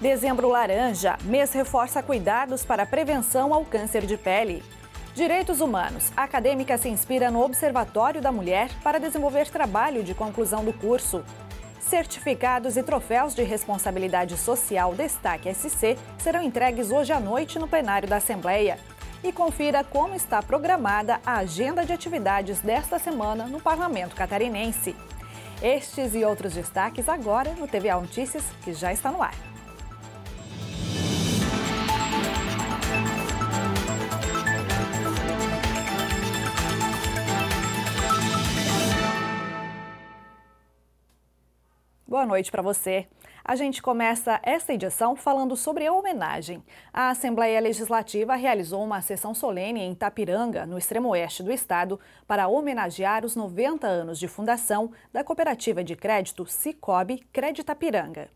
Dezembro Laranja, mês reforça cuidados para prevenção ao câncer de pele. Direitos Humanos, a acadêmica se inspira no Observatório da Mulher para desenvolver trabalho de conclusão do curso. Certificados e troféus de responsabilidade social Destaque SC serão entregues hoje à noite no plenário da Assembleia. E confira como está programada a agenda de atividades desta semana no Parlamento Catarinense. Estes e outros destaques agora no TVA Notícias, que já está no ar. Boa noite para você. A gente começa esta edição falando sobre a homenagem. A Assembleia Legislativa realizou uma sessão solene em Tapiranga, no extremo oeste do estado, para homenagear os 90 anos de fundação da cooperativa de crédito Cicobi Creditapiranga.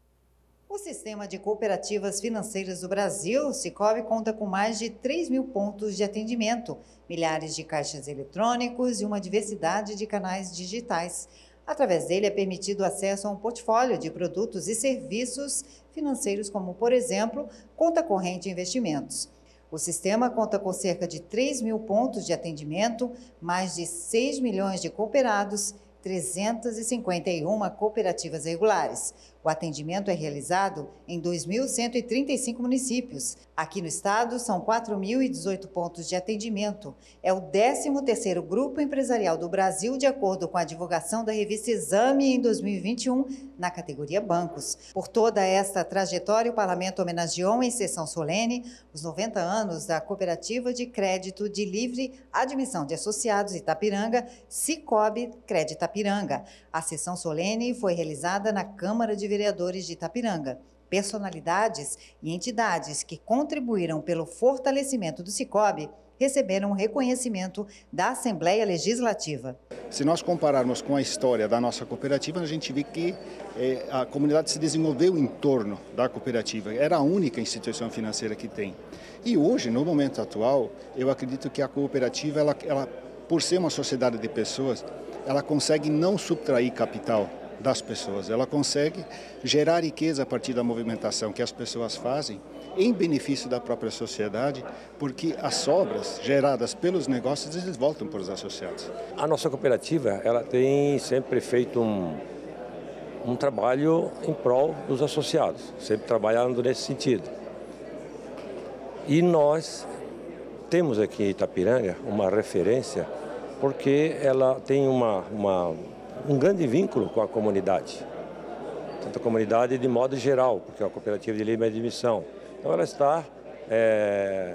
O Sistema de Cooperativas Financeiras do Brasil, Cicobi, conta com mais de 3 mil pontos de atendimento, milhares de caixas eletrônicos e uma diversidade de canais digitais. Através dele é permitido acesso a um portfólio de produtos e serviços financeiros, como, por exemplo, conta corrente e investimentos. O sistema conta com cerca de 3 mil pontos de atendimento, mais de 6 milhões de cooperados, 351 cooperativas regulares. O atendimento é realizado em 2.135 municípios. Aqui no estado, são 4.018 pontos de atendimento. É o 13º Grupo Empresarial do Brasil, de acordo com a divulgação da revista Exame em 2021, na categoria Bancos. Por toda esta trajetória, o parlamento homenageou em sessão solene os 90 anos da Cooperativa de Crédito de Livre Admissão de Associados Itapiranga, Cicobi Crédito Itapiranga. A sessão solene foi realizada na Câmara de vereadores de Itapiranga, personalidades e entidades que contribuíram pelo fortalecimento do Cicobi receberam reconhecimento da Assembleia Legislativa. Se nós compararmos com a história da nossa cooperativa, a gente vê que eh, a comunidade se desenvolveu em torno da cooperativa. Era a única instituição financeira que tem. E hoje, no momento atual, eu acredito que a cooperativa, ela, ela por ser uma sociedade de pessoas, ela consegue não subtrair capital das pessoas. Ela consegue gerar riqueza a partir da movimentação que as pessoas fazem em benefício da própria sociedade, porque as sobras geradas pelos negócios eles voltam para os associados. A nossa cooperativa ela tem sempre feito um, um trabalho em prol dos associados, sempre trabalhando nesse sentido. E nós temos aqui em Itapiranga uma referência porque ela tem uma, uma um grande vínculo com a comunidade, tanto a comunidade de modo geral, porque é cooperativa de livre admissão. Então ela está é,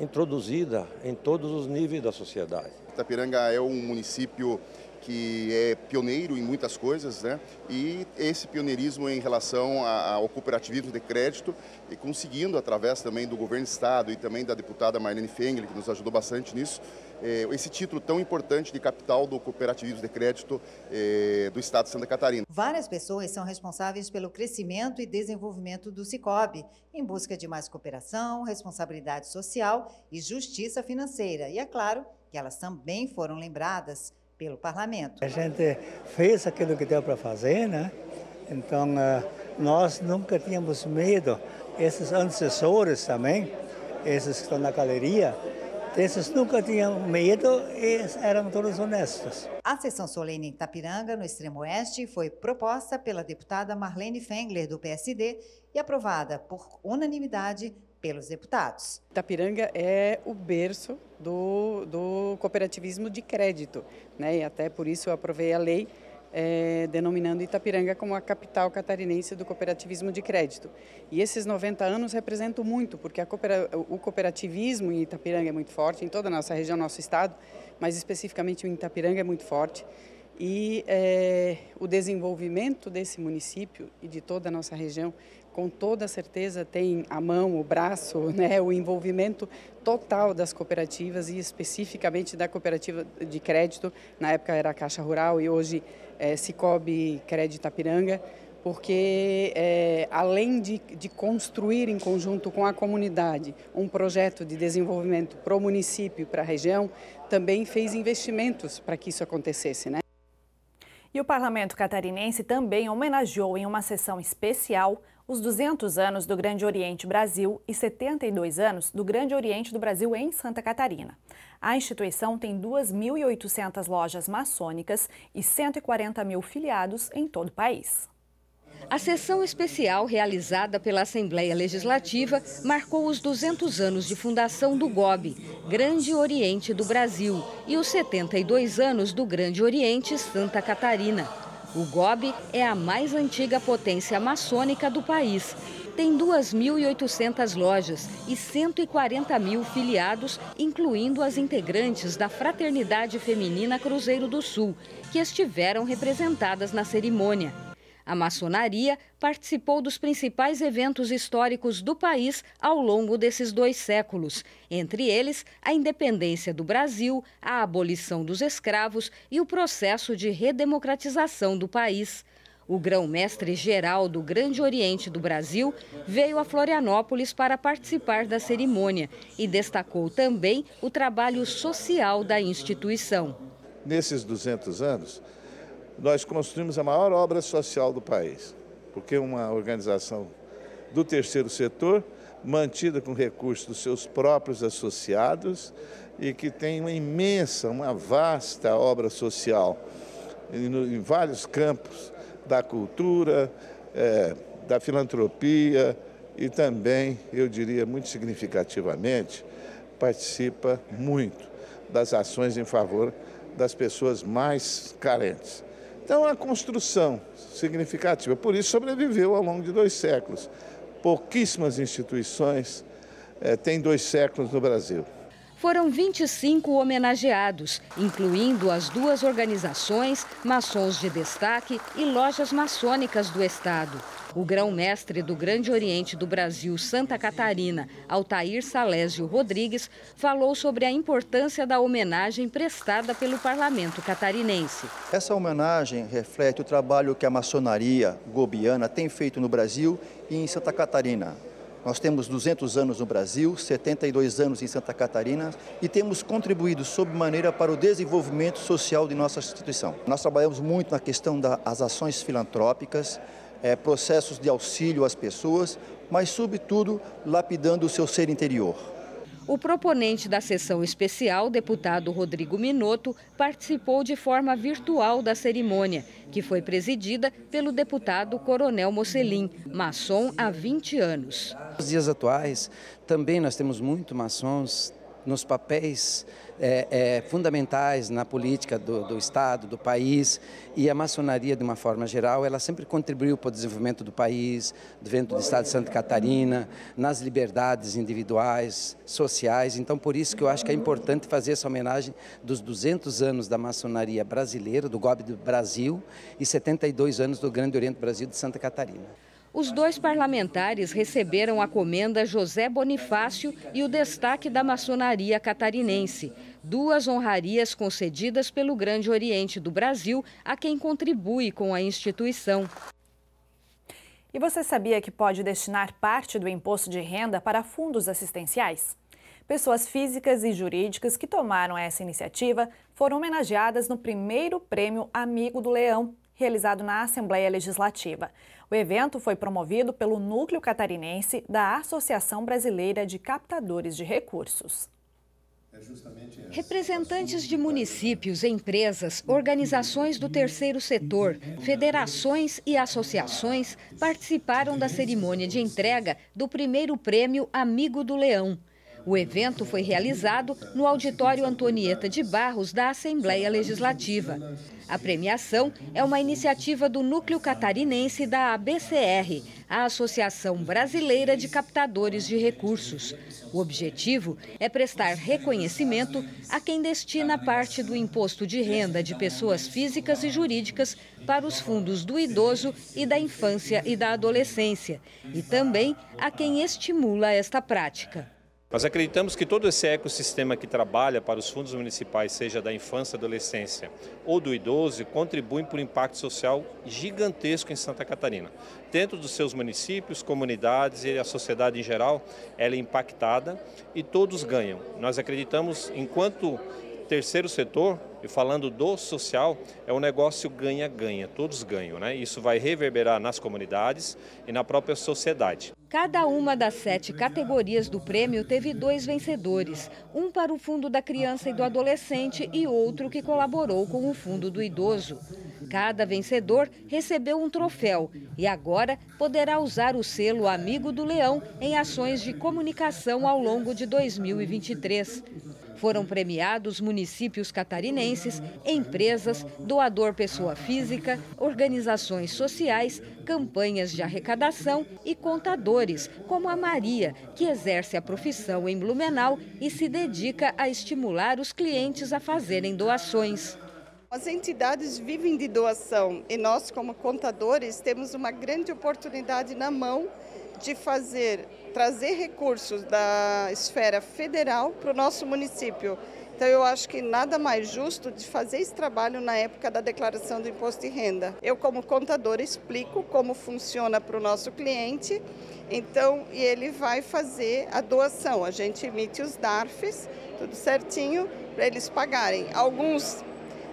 introduzida em todos os níveis da sociedade. Itapiranga é um município que é pioneiro em muitas coisas, né? e esse pioneirismo em relação ao cooperativismo de crédito, e conseguindo, através também do governo do Estado e também da deputada Marlene Fengel, que nos ajudou bastante nisso, eh, esse título tão importante de capital do cooperativismo de crédito eh, do Estado de Santa Catarina. Várias pessoas são responsáveis pelo crescimento e desenvolvimento do Cicobi, em busca de mais cooperação, responsabilidade social e justiça financeira. E é claro que elas também foram lembradas pelo parlamento. A gente fez aquilo que deu para fazer, né? Então, eh, nós nunca tínhamos medo. Esses antecessores também, esses que estão na galeria, esses nunca tinham medo e eram todos honestos. A sessão solene em Itapiranga, no extremo oeste, foi proposta pela deputada Marlene Fengler, do PSD, e aprovada por unanimidade pelos deputados. Itapiranga é o berço do, do cooperativismo de crédito, né? e até por isso eu aprovei a lei é, denominando Itapiranga como a capital catarinense do cooperativismo de crédito. E esses 90 anos representam muito, porque o cooperativismo em Itapiranga é muito forte, em toda a nossa região, nosso estado, mas especificamente em Itapiranga é muito forte. E é, o desenvolvimento desse município e de toda a nossa região com toda certeza tem a mão, o braço, né, o envolvimento total das cooperativas e especificamente da cooperativa de crédito, na época era a Caixa Rural e hoje é Cicobi Crédito Apiranga, porque é, além de, de construir em conjunto com a comunidade um projeto de desenvolvimento para o município e para a região, também fez investimentos para que isso acontecesse. Né? E o parlamento catarinense também homenageou em uma sessão especial os 200 anos do Grande Oriente Brasil e 72 anos do Grande Oriente do Brasil em Santa Catarina. A instituição tem 2.800 lojas maçônicas e 140 mil filiados em todo o país. A sessão especial realizada pela Assembleia Legislativa marcou os 200 anos de fundação do GOB, Grande Oriente do Brasil, e os 72 anos do Grande Oriente Santa Catarina. O GOB é a mais antiga potência maçônica do país. Tem 2.800 lojas e 140 mil filiados, incluindo as integrantes da Fraternidade Feminina Cruzeiro do Sul, que estiveram representadas na cerimônia. A maçonaria participou dos principais eventos históricos do país ao longo desses dois séculos, entre eles a independência do Brasil, a abolição dos escravos e o processo de redemocratização do país. O grão-mestre geral do Grande Oriente do Brasil veio a Florianópolis para participar da cerimônia e destacou também o trabalho social da instituição. Nesses 200 anos, nós construímos a maior obra social do país, porque uma organização do terceiro setor, mantida com recursos dos seus próprios associados e que tem uma imensa, uma vasta obra social em vários campos da cultura, é, da filantropia e também, eu diria muito significativamente, participa muito das ações em favor das pessoas mais carentes. Então, a construção significativa, por isso sobreviveu ao longo de dois séculos. Pouquíssimas instituições é, têm dois séculos no Brasil. Foram 25 homenageados, incluindo as duas organizações, maçons de destaque e lojas maçônicas do Estado. O grão-mestre do Grande Oriente do Brasil, Santa Catarina, Altair Salésio Rodrigues, falou sobre a importância da homenagem prestada pelo parlamento catarinense. Essa homenagem reflete o trabalho que a maçonaria gobiana tem feito no Brasil e em Santa Catarina. Nós temos 200 anos no Brasil, 72 anos em Santa Catarina e temos contribuído sob maneira para o desenvolvimento social de nossa instituição. Nós trabalhamos muito na questão das ações filantrópicas, é, processos de auxílio às pessoas, mas, sobretudo, lapidando o seu ser interior. O proponente da sessão especial, deputado Rodrigo Minotto, participou de forma virtual da cerimônia, que foi presidida pelo deputado Coronel Mocelim, maçom há 20 anos. Nos dias atuais, também nós temos muito maçons nos papéis é, é, fundamentais na política do, do, Estado, do país, e a maçonaria, de uma forma geral, ela sempre contribuiu para o desenvolvimento do país, do Estado de Santa Catarina, nas liberdades individuais, sociais. Então, por isso que eu acho que é importante fazer essa homenagem dos 200 anos da maçonaria brasileira, do GOB do Brasil, e 72 anos do Grande Oriente do Brasil de Santa Catarina. Os dois parlamentares receberam a comenda José Bonifácio e o destaque da maçonaria catarinense, duas honrarias concedidas pelo Grande Oriente do Brasil a quem contribui com a instituição. E você sabia que pode destinar parte do imposto de renda para fundos assistenciais? Pessoas físicas e jurídicas que tomaram essa iniciativa foram homenageadas no primeiro prêmio Amigo do Leão realizado na Assembleia Legislativa. O evento foi promovido pelo Núcleo Catarinense da Associação Brasileira de Captadores de Recursos. É Representantes de municípios, empresas, organizações do terceiro setor, federações e associações participaram da cerimônia de entrega do primeiro prêmio Amigo do Leão. O evento foi realizado no auditório Antonieta de Barros da Assembleia Legislativa. A premiação é uma iniciativa do núcleo catarinense da ABCR, a Associação Brasileira de Captadores de Recursos. O objetivo é prestar reconhecimento a quem destina parte do imposto de renda de pessoas físicas e jurídicas para os fundos do idoso e da infância e da adolescência, e também a quem estimula esta prática. Nós acreditamos que todo esse ecossistema que trabalha para os fundos municipais, seja da infância, adolescência ou do idoso, contribui para um impacto social gigantesco em Santa Catarina. Dentro dos seus municípios, comunidades e a sociedade em geral, ela é impactada e todos ganham. Nós acreditamos, enquanto terceiro setor, e falando do social, é um negócio ganha-ganha, todos ganham. Né? Isso vai reverberar nas comunidades e na própria sociedade. Cada uma das sete categorias do prêmio teve dois vencedores, um para o Fundo da Criança e do Adolescente e outro que colaborou com o Fundo do Idoso. Cada vencedor recebeu um troféu e agora poderá usar o selo Amigo do Leão em ações de comunicação ao longo de 2023. Foram uhum. premiados municípios catarinenses, empresas, doador pessoa física, organizações sociais, campanhas de arrecadação e contadores, como a Maria, que exerce a profissão em Blumenau e se dedica a estimular os clientes a fazerem doações. As entidades vivem de doação e nós, como contadores, temos uma grande oportunidade na mão de fazer, trazer recursos da esfera federal para o nosso município. Então eu acho que nada mais justo de fazer esse trabalho na época da declaração do imposto de renda. Eu como contador explico como funciona para o nosso cliente, então e ele vai fazer a doação. A gente emite os DARFs, tudo certinho para eles pagarem. Alguns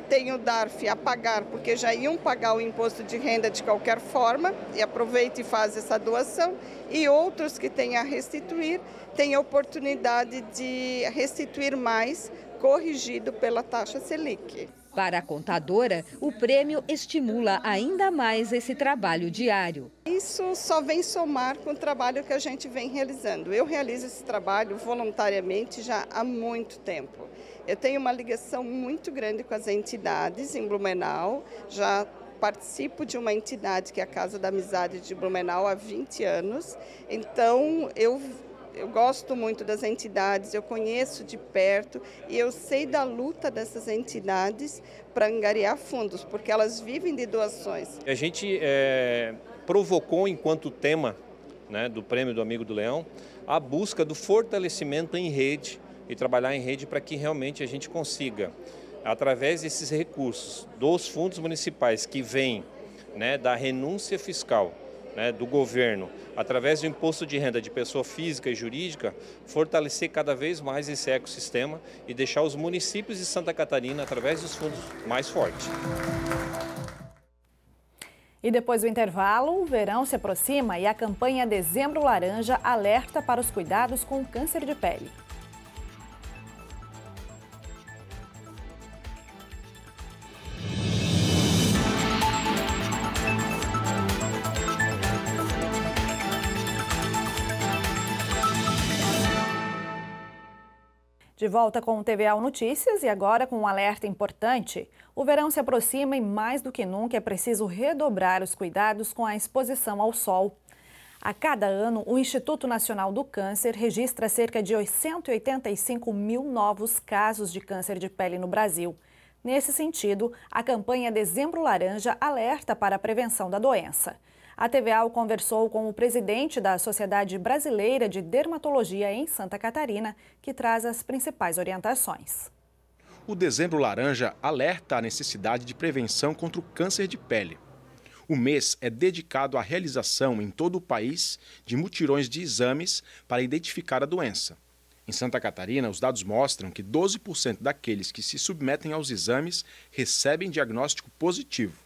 tem o DARF a pagar, porque já iam pagar o imposto de renda de qualquer forma, e aproveita e faz essa doação, e outros que têm a restituir têm a oportunidade de restituir mais, corrigido pela taxa Selic. Para a contadora, o prêmio estimula ainda mais esse trabalho diário. Isso só vem somar com o trabalho que a gente vem realizando. Eu realizo esse trabalho voluntariamente já há muito tempo. Eu tenho uma ligação muito grande com as entidades em Blumenau, já participo de uma entidade que é a Casa da Amizade de Blumenau há 20 anos, então eu eu gosto muito das entidades, eu conheço de perto e eu sei da luta dessas entidades para angariar fundos, porque elas vivem de doações. A gente é, provocou, enquanto tema né, do Prêmio do Amigo do Leão, a busca do fortalecimento em rede e trabalhar em rede para que realmente a gente consiga, através desses recursos dos fundos municipais que vêm né, da renúncia fiscal né, do governo, através do imposto de renda de pessoa física e jurídica, fortalecer cada vez mais esse ecossistema e deixar os municípios de Santa Catarina, através dos fundos, mais fortes. E depois do intervalo, o verão se aproxima e a campanha Dezembro Laranja alerta para os cuidados com o câncer de pele. De volta com o TVA Notícias e agora com um alerta importante. O verão se aproxima e mais do que nunca é preciso redobrar os cuidados com a exposição ao sol. A cada ano, o Instituto Nacional do Câncer registra cerca de 885 mil novos casos de câncer de pele no Brasil. Nesse sentido, a campanha Dezembro Laranja alerta para a prevenção da doença. A TVA conversou com o presidente da Sociedade Brasileira de Dermatologia em Santa Catarina, que traz as principais orientações. O dezembro laranja alerta a necessidade de prevenção contra o câncer de pele. O mês é dedicado à realização em todo o país de mutirões de exames para identificar a doença. Em Santa Catarina, os dados mostram que 12% daqueles que se submetem aos exames recebem diagnóstico positivo.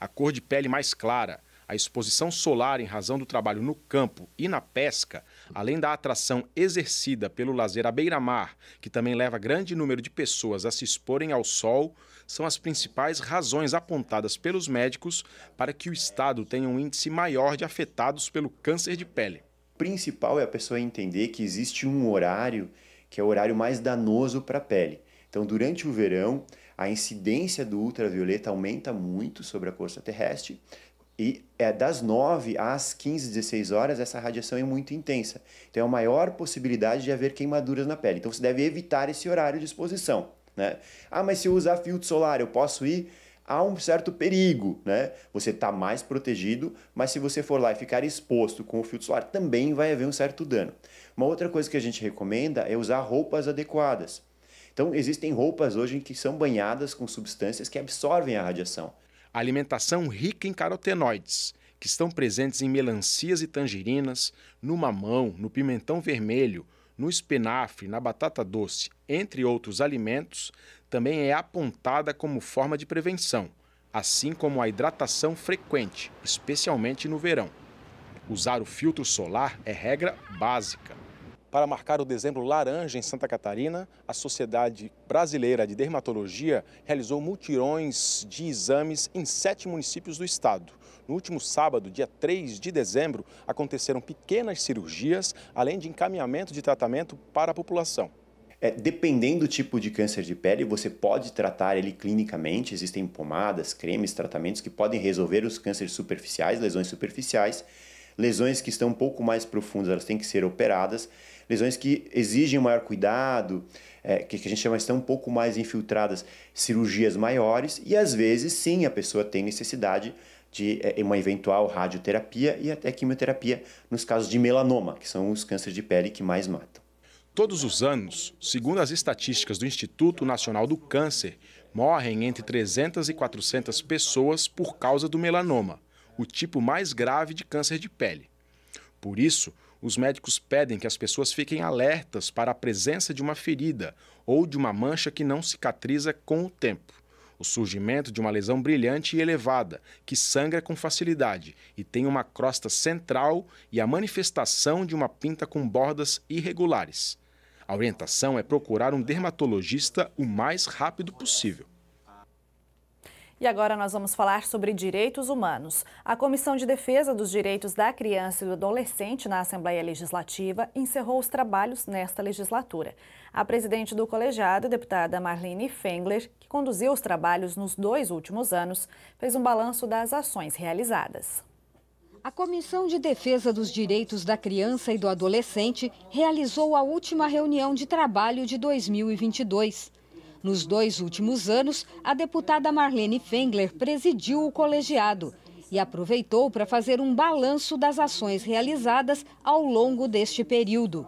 A cor de pele mais clara, a exposição solar em razão do trabalho no campo e na pesca, além da atração exercida pelo lazer à beira-mar, que também leva grande número de pessoas a se exporem ao sol, são as principais razões apontadas pelos médicos para que o estado tenha um índice maior de afetados pelo câncer de pele. O principal é a pessoa entender que existe um horário que é o horário mais danoso para a pele. Então, durante o verão, a incidência do ultravioleta aumenta muito sobre a crosta terrestre e é das 9 às 15, 16 horas, essa radiação é muito intensa. Então é a maior possibilidade de haver queimaduras na pele. Então você deve evitar esse horário de exposição. Né? Ah, mas se eu usar filtro solar, eu posso ir? Há um certo perigo, né? Você está mais protegido, mas se você for lá e ficar exposto com o filtro solar, também vai haver um certo dano. Uma outra coisa que a gente recomenda é usar roupas adequadas. Então, existem roupas hoje que são banhadas com substâncias que absorvem a radiação. Alimentação rica em carotenoides, que estão presentes em melancias e tangerinas, no mamão, no pimentão vermelho, no espinafre, na batata doce, entre outros alimentos, também é apontada como forma de prevenção, assim como a hidratação frequente, especialmente no verão. Usar o filtro solar é regra básica. Para marcar o dezembro laranja em Santa Catarina, a Sociedade Brasileira de Dermatologia realizou mutirões de exames em sete municípios do estado. No último sábado, dia 3 de dezembro, aconteceram pequenas cirurgias, além de encaminhamento de tratamento para a população. É, dependendo do tipo de câncer de pele, você pode tratar ele clinicamente. Existem pomadas, cremes, tratamentos que podem resolver os cânceres superficiais, lesões superficiais. Lesões que estão um pouco mais profundas, elas têm que ser operadas lesões que exigem maior cuidado, é, que, que a gente chama de estão um pouco mais infiltradas, cirurgias maiores, e às vezes sim a pessoa tem necessidade de é, uma eventual radioterapia e até quimioterapia nos casos de melanoma, que são os cânceres de pele que mais matam. Todos os anos, segundo as estatísticas do Instituto Nacional do Câncer, morrem entre 300 e 400 pessoas por causa do melanoma, o tipo mais grave de câncer de pele. Por isso, os médicos pedem que as pessoas fiquem alertas para a presença de uma ferida ou de uma mancha que não cicatriza com o tempo. O surgimento de uma lesão brilhante e elevada, que sangra com facilidade e tem uma crosta central e a manifestação de uma pinta com bordas irregulares. A orientação é procurar um dermatologista o mais rápido possível. E agora nós vamos falar sobre direitos humanos. A Comissão de Defesa dos Direitos da Criança e do Adolescente na Assembleia Legislativa encerrou os trabalhos nesta legislatura. A presidente do colegiado, deputada Marlene Fengler, que conduziu os trabalhos nos dois últimos anos, fez um balanço das ações realizadas. A Comissão de Defesa dos Direitos da Criança e do Adolescente realizou a última reunião de trabalho de 2022. Nos dois últimos anos, a deputada Marlene Fengler presidiu o colegiado e aproveitou para fazer um balanço das ações realizadas ao longo deste período.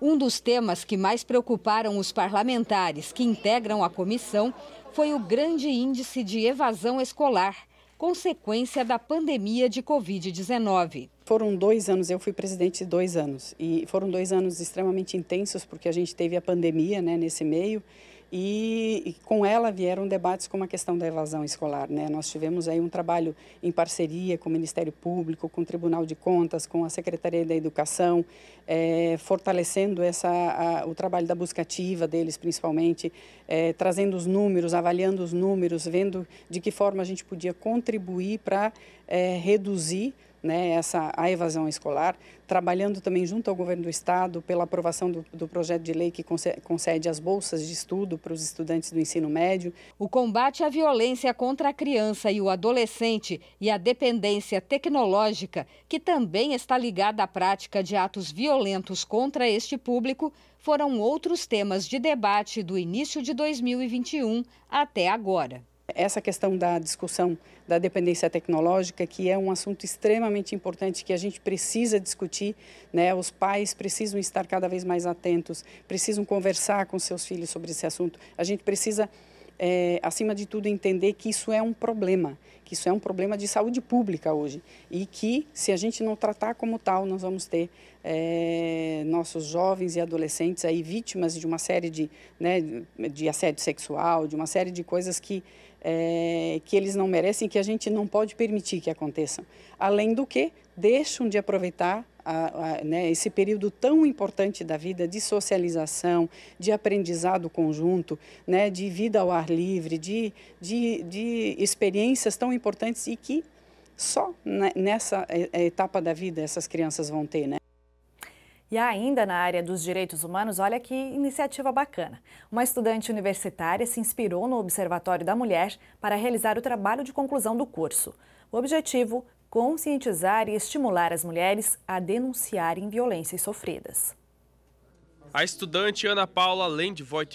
Um dos temas que mais preocuparam os parlamentares que integram a comissão foi o grande índice de evasão escolar, consequência da pandemia de Covid-19. Foram dois anos, eu fui presidente de dois anos, e foram dois anos extremamente intensos, porque a gente teve a pandemia né, nesse meio. E, e, com ela vieram debates como a questão da evasão escolar. Né? Nós tivemos aí um trabalho em parceria com o Ministério Público, com o Tribunal de Contas, com a Secretaria da Educação, é, fortalecendo essa, a, o trabalho da busca ativa deles, principalmente, é, trazendo os números, avaliando os números, vendo de que forma a gente podia contribuir para é, eh, reduzir né, essa, a evasão escolar, trabalhando também junto ao governo do estado pela aprovação do, do projeto de lei que concede as bolsas de estudo para os estudantes do ensino médio. O combate à violência contra a criança e o adolescente e a dependência tecnológica, que também está ligada à prática de atos violentos contra este público, foram outros temas de debate do início de 2021 até agora. Essa questão da discussão da dependência tecnológica, que é um assunto extremamente importante que a gente precisa discutir, né? Os pais precisam estar cada vez mais atentos, precisam conversar com seus filhos sobre esse assunto. A gente precisa é, acima de tudo, entender que isso é um problema que isso é um problema de saúde pública hoje e que, se a gente não tratar como tal, nós vamos ter é, nossos jovens e adolescentes aí vítimas de uma série de, né, de assédio sexual, de uma série de coisas que, é, que eles não merecem, que a gente não pode permitir que aconteçam. Além do que, deixam de aproveitar a, a, né, esse período tão importante da vida de socialização, de aprendizado conjunto, né, de vida ao ar livre, de, de, de experiências tão importantes e que só nessa é, é, etapa da vida essas crianças vão ter, né? E ainda na área dos direitos humanos, olha que iniciativa bacana. Uma estudante universitária se inspirou no Observatório da Mulher para realizar o trabalho de conclusão do curso. O objetivo conscientizar e estimular as mulheres a denunciarem violências sofridas. A estudante Ana Paula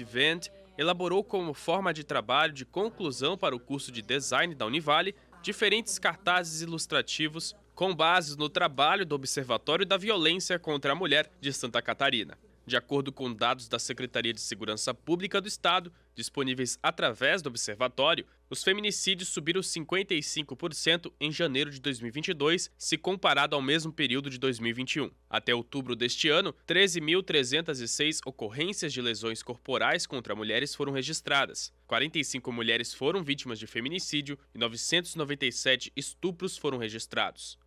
vent, elaborou como forma de trabalho de conclusão para o curso de design da Univale diferentes cartazes ilustrativos com bases no trabalho do Observatório da Violência contra a Mulher de Santa Catarina. De acordo com dados da Secretaria de Segurança Pública do Estado, disponíveis através do observatório, os feminicídios subiram 55% em janeiro de 2022, se comparado ao mesmo período de 2021. Até outubro deste ano, 13.306 ocorrências de lesões corporais contra mulheres foram registradas. 45 mulheres foram vítimas de feminicídio e 997 estupros foram registrados.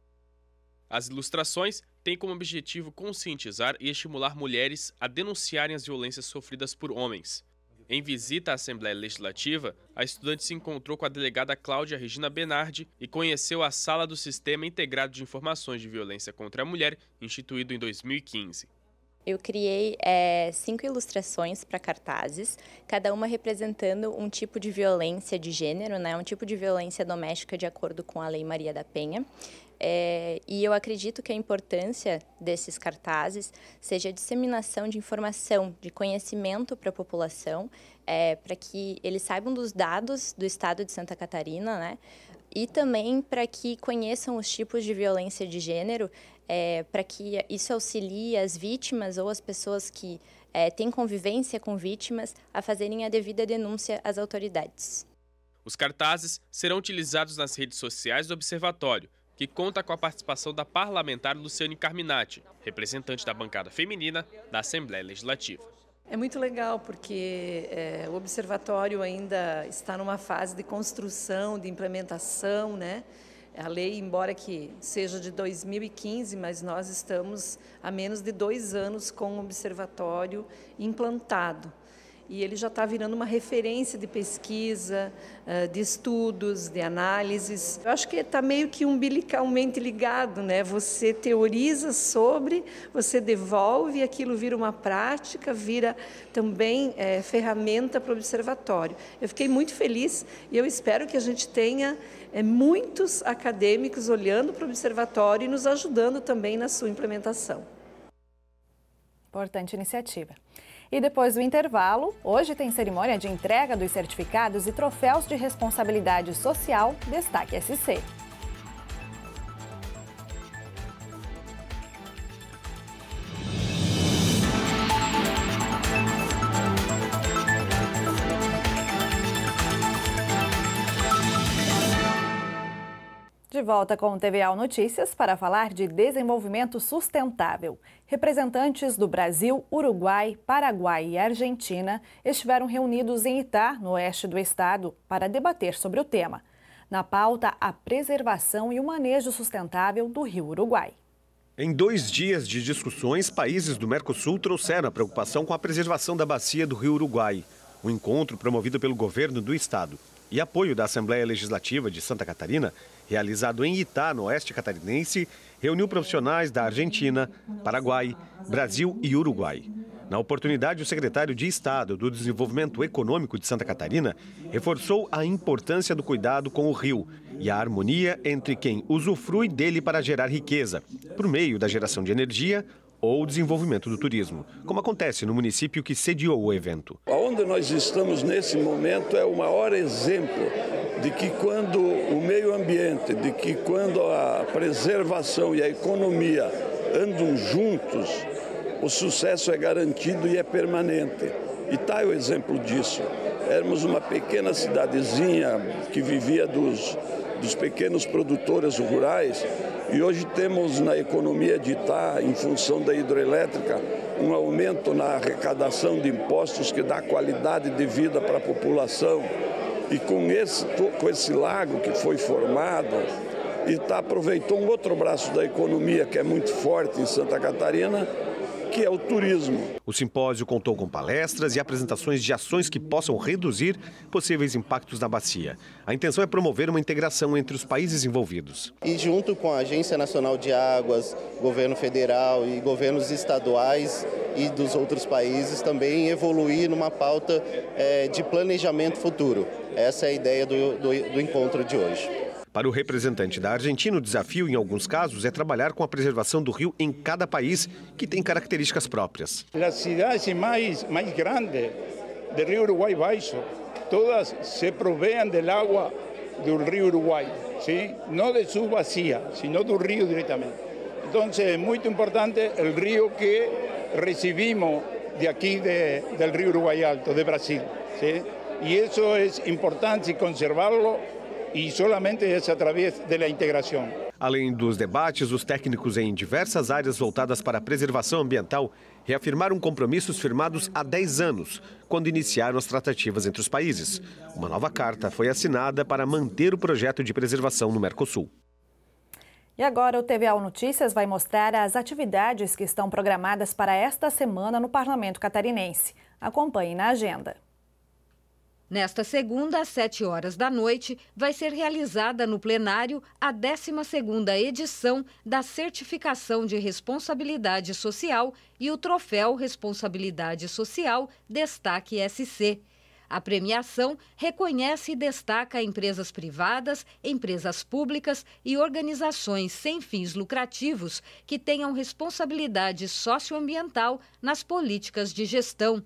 As ilustrações têm como objetivo conscientizar e estimular mulheres a denunciarem as violências sofridas por homens. Em visita à Assembleia Legislativa, a estudante se encontrou com a delegada Cláudia Regina Benardi e conheceu a Sala do Sistema Integrado de Informações de Violência contra a Mulher, instituído em 2015. Eu criei é, cinco ilustrações para cartazes, cada uma representando um tipo de violência de gênero, né, um tipo de violência doméstica de acordo com a Lei Maria da Penha. É, e eu acredito que a importância desses cartazes seja a disseminação de informação, de conhecimento para a população, é, para que eles saibam dos dados do estado de Santa Catarina, né? E também para que conheçam os tipos de violência de gênero, é, para que isso auxilie as vítimas ou as pessoas que é, têm convivência com vítimas a fazerem a devida denúncia às autoridades. Os cartazes serão utilizados nas redes sociais do Observatório que conta com a participação da parlamentar Luciane Carminati, representante da bancada feminina da Assembleia Legislativa. É muito legal porque é, o observatório ainda está numa fase de construção, de implementação, né? A lei, embora que seja de 2015, mas nós estamos há menos de dois anos com o observatório implantado e ele já está virando uma referência de pesquisa, eh, de estudos, de análises. Eu acho que está meio que umbilicalmente ligado, né? Você teoriza sobre, você devolve, aquilo vira uma prática, vira também é, ferramenta para o observatório. Eu fiquei muito feliz e eu espero que a gente tenha é, muitos acadêmicos olhando para o observatório e nos ajudando também na sua implementação. Importante iniciativa. E depois do intervalo, hoje tem cerimônia de entrega dos certificados e troféus de responsabilidade social Destaque SC. De volta com o TVA Notícias para falar de desenvolvimento sustentável representantes do Brasil, Uruguai, Paraguai e Argentina estiveram reunidos em Itá, no oeste do estado, para debater sobre o tema. Na pauta, a preservação e o manejo sustentável do rio Uruguai. Em dois dias de discussões, países do Mercosul trouxeram a preocupação com a preservação da bacia do rio Uruguai. O encontro, promovido pelo governo do estado, e apoio da Assembleia Legislativa de Santa Catarina, realizado em Itá, no oeste catarinense, reuniu profissionais da Argentina, Paraguai, Brasil e Uruguai. Na oportunidade, o secretário de Estado do Desenvolvimento Econômico de Santa Catarina reforçou a importância do cuidado com o rio e a harmonia entre quem usufrui dele para gerar riqueza, por meio da geração de energia, ou o desenvolvimento do turismo, como acontece no município que sediou o evento. Onde nós estamos nesse momento é o maior exemplo de que quando o meio ambiente, de que quando a preservação e a economia andam juntos, o sucesso é garantido e é permanente. E está o exemplo disso. Éramos uma pequena cidadezinha que vivia dos dos pequenos produtores rurais e hoje temos na economia de Itá, em função da hidroelétrica, um aumento na arrecadação de impostos que dá qualidade de vida para a população. E com esse, com esse lago que foi formado, Itá aproveitou um outro braço da economia que é muito forte em Santa Catarina, que é o turismo. O simpósio contou com palestras e apresentações de ações que possam reduzir possíveis impactos na bacia. A intenção é promover uma integração entre os países envolvidos. E junto com a Agência Nacional de Águas, governo federal e governos estaduais e dos outros países também evoluir numa pauta é, de planejamento futuro. Essa é a ideia do, do, do encontro de hoje. Para o representante da Argentina, o desafio, em alguns casos, é trabalhar com a preservação do rio em cada país, que tem características próprias. As cidades mais, mais grandes do Rio Uruguai Baixo, todas se proveem do água do Rio Uruguai, sim, não de sua bacia, sino do rio diretamente. Então, é muito importante o rio que recebimos de aqui, de, do Rio Uruguai Alto, de Brasil. sim, E isso é importante conservá-lo e solamente é através da integração. Além dos debates, os técnicos em diversas áreas voltadas para a preservação ambiental reafirmaram compromissos firmados há 10 anos, quando iniciaram as tratativas entre os países. Uma nova carta foi assinada para manter o projeto de preservação no Mercosul. E agora o TVA Notícias vai mostrar as atividades que estão programadas para esta semana no Parlamento Catarinense. Acompanhe na agenda. Nesta segunda, às 7 horas da noite, vai ser realizada no plenário a 12ª edição da Certificação de Responsabilidade Social e o Troféu Responsabilidade Social Destaque SC. A premiação reconhece e destaca empresas privadas, empresas públicas e organizações sem fins lucrativos que tenham responsabilidade socioambiental nas políticas de gestão.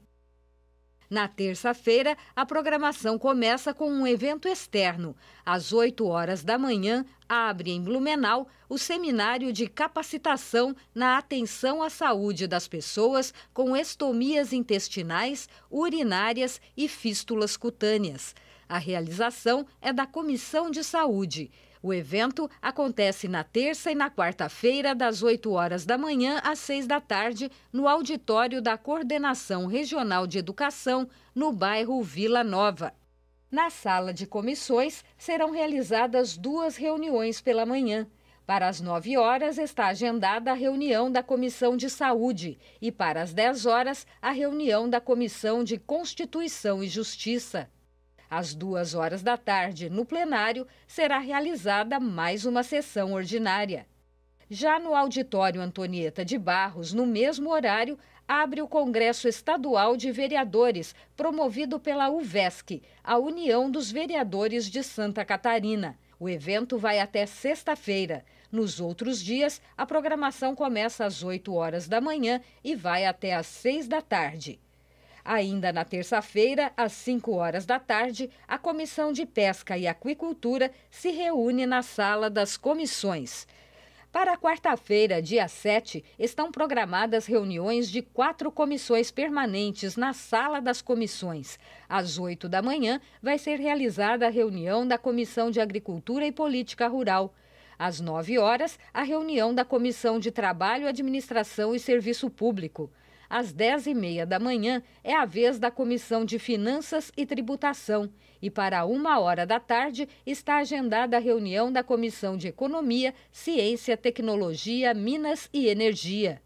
Na terça-feira, a programação começa com um evento externo. Às 8 horas da manhã, abre em Blumenau o seminário de capacitação na atenção à saúde das pessoas com estomias intestinais, urinárias e fístulas cutâneas. A realização é da Comissão de Saúde. O evento acontece na terça e na quarta-feira, das 8 horas da manhã às 6 da tarde, no auditório da Coordenação Regional de Educação, no bairro Vila Nova. Na sala de comissões serão realizadas duas reuniões pela manhã. Para as 9 horas está agendada a reunião da Comissão de Saúde e para as 10 horas a reunião da Comissão de Constituição e Justiça. Às duas horas da tarde, no plenário, será realizada mais uma sessão ordinária. Já no auditório Antonieta de Barros, no mesmo horário, abre o Congresso Estadual de Vereadores, promovido pela UVESC, a União dos Vereadores de Santa Catarina. O evento vai até sexta-feira. Nos outros dias, a programação começa às 8 horas da manhã e vai até às 6 da tarde. Ainda na terça-feira, às 5 horas da tarde, a Comissão de Pesca e Aquicultura se reúne na sala das comissões. Para quarta-feira, dia 7, estão programadas reuniões de quatro comissões permanentes na Sala das Comissões. Às 8 da manhã, vai ser realizada a reunião da Comissão de Agricultura e Política Rural. Às 9 horas, a reunião da Comissão de Trabalho, Administração e Serviço Público. Às 10h30 da manhã é a vez da Comissão de Finanças e Tributação e para uma hora da tarde está agendada a reunião da Comissão de Economia, Ciência, Tecnologia, Minas e Energia.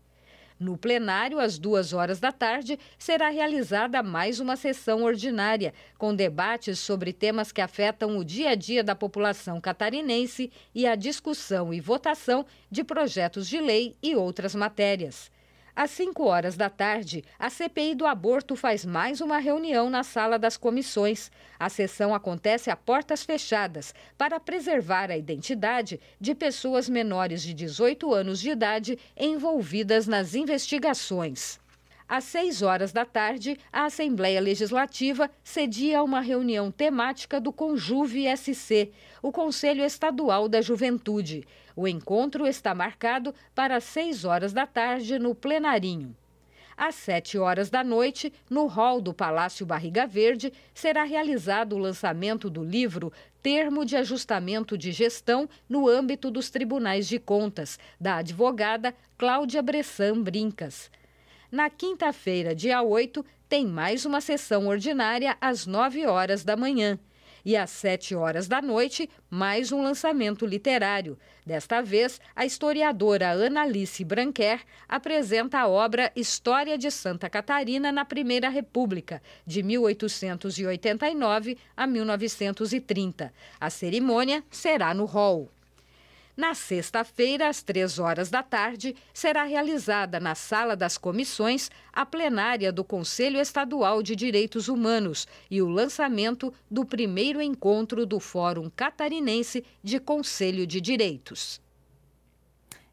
No plenário, às duas horas da tarde, será realizada mais uma sessão ordinária, com debates sobre temas que afetam o dia a dia da população catarinense e a discussão e votação de projetos de lei e outras matérias. Às 5 horas da tarde, a CPI do aborto faz mais uma reunião na sala das comissões. A sessão acontece a portas fechadas para preservar a identidade de pessoas menores de 18 anos de idade envolvidas nas investigações. Às 6 horas da tarde, a Assembleia Legislativa cedia uma reunião temática do Conjuve SC, o Conselho Estadual da Juventude. O encontro está marcado para às 6 horas da tarde no plenarinho. Às 7 horas da noite, no hall do Palácio Barriga Verde, será realizado o lançamento do livro Termo de Ajustamento de Gestão no âmbito dos Tribunais de Contas, da advogada Cláudia Bressan Brincas. Na quinta-feira, dia 8, tem mais uma sessão ordinária às 9 horas da manhã. E às sete horas da noite, mais um lançamento literário. Desta vez, a historiadora Analice Branquer apresenta a obra História de Santa Catarina na Primeira República, de 1889 a 1930. A cerimônia será no Hall. Na sexta-feira, às três horas da tarde, será realizada na Sala das Comissões a plenária do Conselho Estadual de Direitos Humanos e o lançamento do primeiro encontro do Fórum Catarinense de Conselho de Direitos.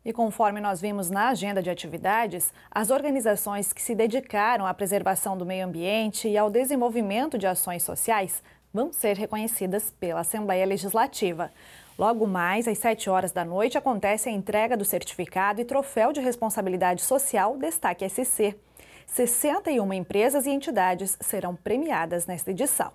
E conforme nós vimos na agenda de atividades, as organizações que se dedicaram à preservação do meio ambiente e ao desenvolvimento de ações sociais vão ser reconhecidas pela Assembleia Legislativa. Logo mais, às 7 horas da noite, acontece a entrega do certificado e troféu de responsabilidade social Destaque SC. 61 empresas e entidades serão premiadas nesta edição.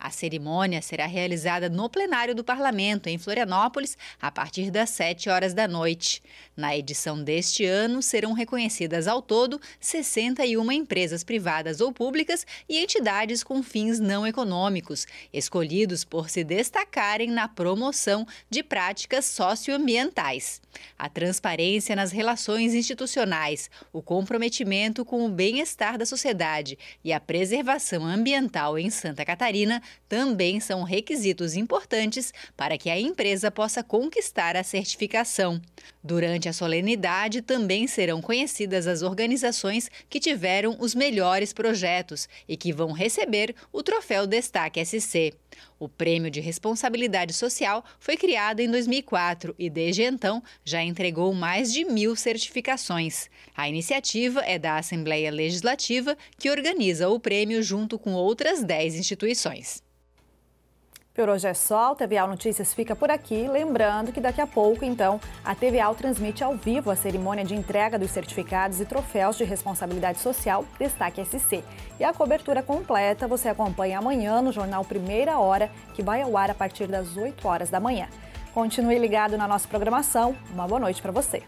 A cerimônia será realizada no plenário do Parlamento, em Florianópolis, a partir das 7 horas da noite. Na edição deste ano, serão reconhecidas ao todo 61 empresas privadas ou públicas e entidades com fins não econômicos, escolhidos por se destacarem na promoção de práticas socioambientais. A transparência nas relações institucionais, o comprometimento com o bem-estar da sociedade e a preservação ambiental em Santa Catarina também são requisitos importantes para que a empresa possa conquistar a certificação. Durante a solenidade também serão conhecidas as organizações que tiveram os melhores projetos e que vão receber o troféu Destaque SC. O Prêmio de Responsabilidade Social foi criado em 2004 e, desde então, já entregou mais de mil certificações. A iniciativa é da Assembleia Legislativa, que organiza o prêmio junto com outras 10 instituições. Por hoje é só, o TVA Notícias fica por aqui. Lembrando que daqui a pouco, então, a TVA transmite ao vivo a cerimônia de entrega dos certificados e troféus de responsabilidade social Destaque SC. E a cobertura completa você acompanha amanhã no jornal Primeira Hora, que vai ao ar a partir das 8 horas da manhã. Continue ligado na nossa programação. Uma boa noite para você.